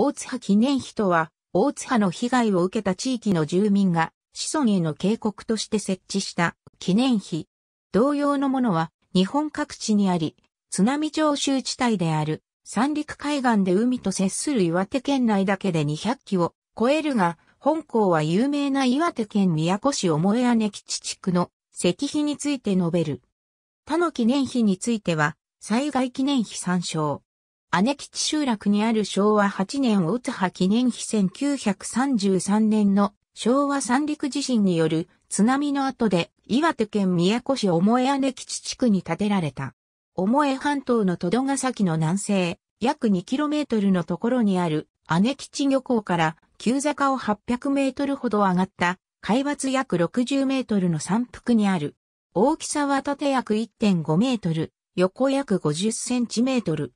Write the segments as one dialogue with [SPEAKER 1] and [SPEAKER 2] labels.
[SPEAKER 1] 大津波記念碑とは、大津波の被害を受けた地域の住民が子孫への警告として設置した記念碑。同様のものは日本各地にあり、津波上習地帯である三陸海岸で海と接する岩手県内だけで200基を超えるが、本校は有名な岩手県宮古市重屋根基地地区の石碑について述べる。他の記念碑については、災害記念碑参照。姉吉集落にある昭和8年打つ波記念碑1933年の昭和三陸地震による津波の後で岩手県宮古市重姉吉地区に建てられた。重半島の戸戸ヶ崎の南西、約 2km のところにある姉吉漁港から急坂を 800m ほど上がった海抜約 60m の山腹にある。大きさは縦約1.5メートル、横約50センチメートル。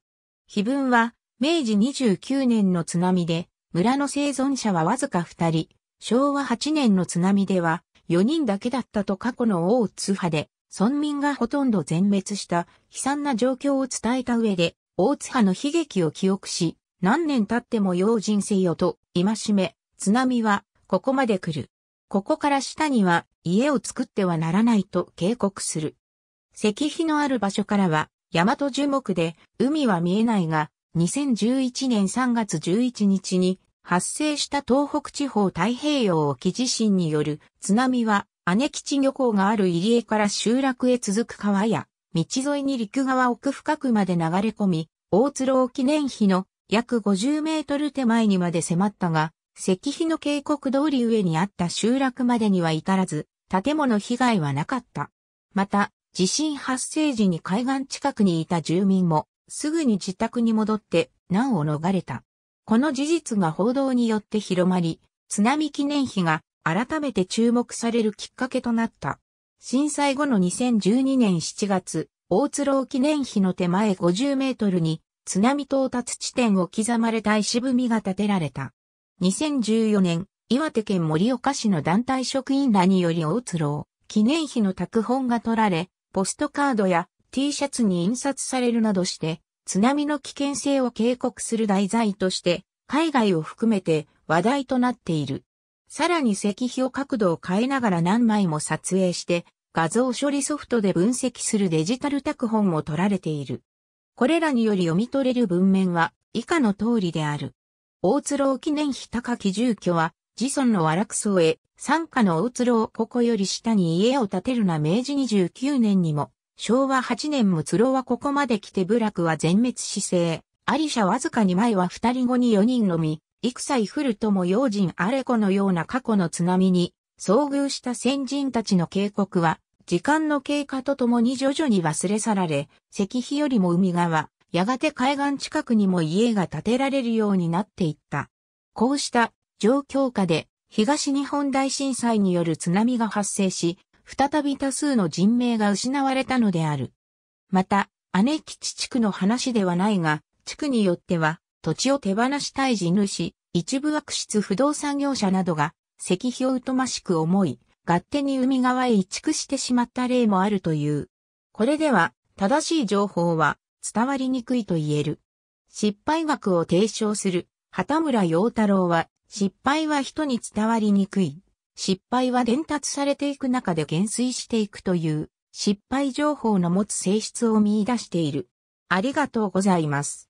[SPEAKER 1] 碑文は、明治29年の津波で、村の生存者はわずか2人、昭和8年の津波では、4人だけだったと過去の大津波で、村民がほとんど全滅した悲惨な状況を伝えた上で、大津波の悲劇を記憶し、何年経っても用心せよと、戒め、津波は、ここまで来る。ここから下には、家を作ってはならないと警告する。石碑のある場所からは、大和樹木で、海は見えないが、2011年3月11日に発生した東北地方太平洋沖地震による津波は姉吉漁港がある入江から集落へ続く川や道沿いに陸側奥深くまで流れ込み、大鶴郎記念碑の約50メートル手前にまで迫ったが、石碑の渓谷通り上にあった集落までには至らず、建物被害はなかった。また、地震発生時に海岸近くにいた住民も、すぐに自宅に戻って難を逃れた。この事実が報道によって広まり、津波記念碑が改めて注目されるきっかけとなった。震災後の2012年7月、大津郎記念碑の手前50メートルに津波到達地点を刻まれた石踏みが建てられた。2014年、岩手県盛岡市の団体職員らにより大津郎記念碑の拓本が取られ、ポストカードや T シャツに印刷されるなどして、津波の危険性を警告する題材として、海外を含めて話題となっている。さらに石碑を角度を変えながら何枚も撮影して、画像処理ソフトで分析するデジタル拓本も取られている。これらにより読み取れる文面は以下の通りである。大鶴記念碑高き住居は、自尊の和楽荘へ参加の大津郎ここより下に家を建てるな明治29年にも、昭和8年も津郎はここまで来て部落は全滅姿勢。ありしゃわずかに前は二人後に四人のみ、幾歳降るとも用心あれこのような過去の津波に遭遇した先人たちの警告は、時間の経過とともに徐々に忘れ去られ、石碑よりも海側、やがて海岸近くにも家が建てられるようになっていった。こうした状況下で東日本大震災による津波が発生し、再び多数の人命が失われたのである。また、姉吉地区の話ではないが、地区によっては、土地を手放したい地主、一部悪質不動産業者などが、石碑を疎ましく思い、勝手に海側へ移築してしまった例もあるという。これでは、正しい情報は伝わりにくいと言える。失敗学を提唱する、畑村陽太郎は、失敗は人に伝わりにくい。失敗は伝達されていく中で減衰していくという失敗情報の持つ性質を見出している。ありがとうございます。